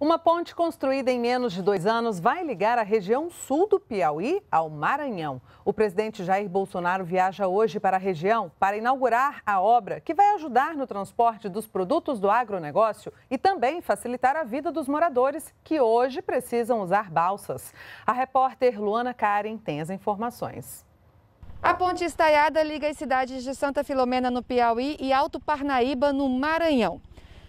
Uma ponte construída em menos de dois anos vai ligar a região sul do Piauí ao Maranhão. O presidente Jair Bolsonaro viaja hoje para a região para inaugurar a obra que vai ajudar no transporte dos produtos do agronegócio e também facilitar a vida dos moradores que hoje precisam usar balsas. A repórter Luana Karen tem as informações. A ponte estaiada liga as cidades de Santa Filomena, no Piauí, e Alto Parnaíba, no Maranhão.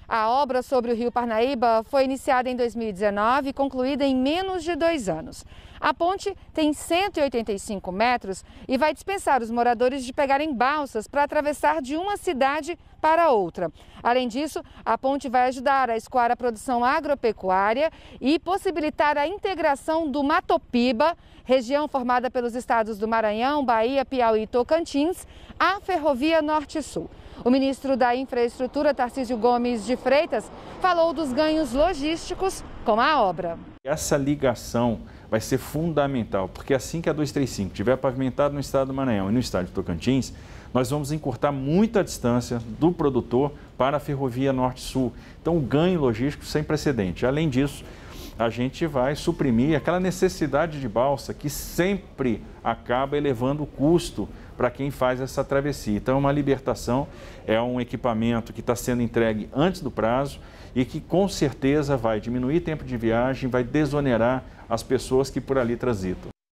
A obra sobre o Rio Parnaíba foi iniciada em 2019 e concluída em menos de dois anos. A ponte tem 185 metros e vai dispensar os moradores de pegarem balsas para atravessar de uma cidade para outra. Além disso, a ponte vai ajudar a escoar a produção agropecuária e possibilitar a integração do Matopiba região formada pelos estados do Maranhão, Bahia, Piauí e Tocantins, à Ferrovia Norte-Sul. O ministro da Infraestrutura, Tarcísio Gomes de Freitas, falou dos ganhos logísticos com a obra. Essa ligação vai ser fundamental, porque assim que a 235 tiver pavimentada no estado do Maranhão e no estado de Tocantins, nós vamos encurtar muita distância do produtor para a ferrovia Norte-Sul. Então, ganho logístico sem precedente. Além disso, a gente vai suprimir aquela necessidade de balsa que sempre acaba elevando o custo para quem faz essa travessia. Então, é uma libertação, é um equipamento que está sendo entregue antes do prazo e que com certeza vai diminuir tempo de viagem, vai desonerar as pessoas que por ali transitam.